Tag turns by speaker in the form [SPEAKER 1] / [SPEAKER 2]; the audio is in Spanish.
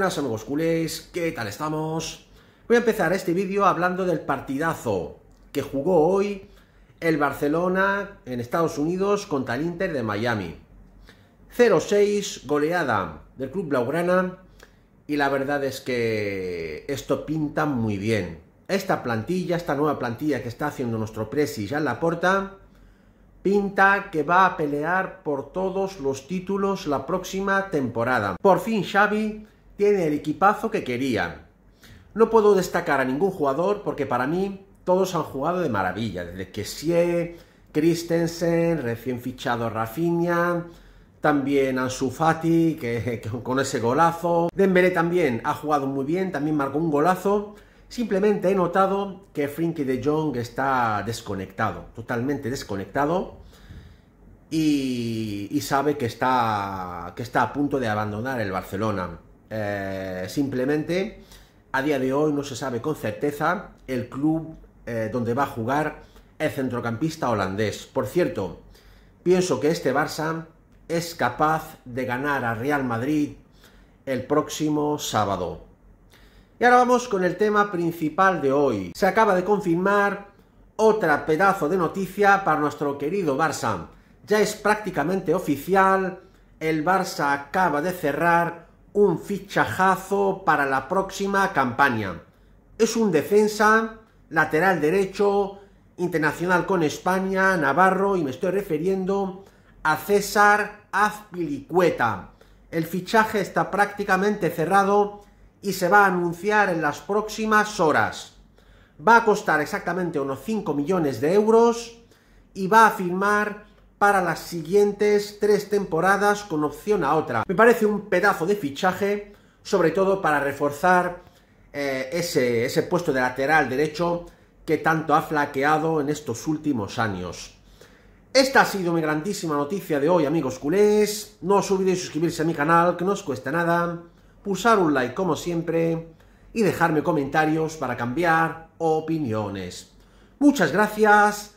[SPEAKER 1] ¡Hola amigos culés, ¿qué tal estamos? Voy a empezar este vídeo hablando del partidazo que jugó hoy el Barcelona en Estados Unidos contra el Inter de Miami. 0-6, goleada del club blaugrana y la verdad es que esto pinta muy bien. Esta plantilla, esta nueva plantilla que está haciendo nuestro presi ya en la puerta pinta que va a pelear por todos los títulos la próxima temporada. Por fin Xavi tiene el equipazo que querían. No puedo destacar a ningún jugador porque para mí todos han jugado de maravilla, desde Kessie, Christensen, recién fichado Rafinha, también Ansu Fati, que, con ese golazo. Dembélé también ha jugado muy bien, también marcó un golazo. Simplemente he notado que Frinky de Jong está desconectado, totalmente desconectado. Y, y, sabe que está, que está a punto de abandonar el Barcelona. Eh, simplemente, a día de hoy no se sabe con certeza el club eh, donde va a jugar el centrocampista holandés. Por cierto, pienso que este Barça es capaz de ganar a Real Madrid el próximo sábado. Y ahora vamos con el tema principal de hoy. Se acaba de confirmar otra pedazo de noticia para nuestro querido Barça. Ya es prácticamente oficial, el Barça acaba de cerrar un fichajazo para la próxima campaña. Es un defensa, lateral derecho, internacional con España, Navarro, y me estoy refiriendo a César Azpilicueta. El fichaje está prácticamente cerrado y se va a anunciar en las próximas horas. Va a costar exactamente unos 5 millones de euros y va a firmar para las siguientes tres temporadas con opción a otra. Me parece un pedazo de fichaje, sobre todo para reforzar eh, ese, puesto de lateral derecho que tanto ha flaqueado en estos últimos años. Esta ha sido mi grandísima noticia de hoy, amigos culés. No os olvidéis suscribirse a mi canal, que no os cuesta nada. Pulsar un like, como siempre. Y dejarme comentarios para cambiar opiniones. Muchas gracias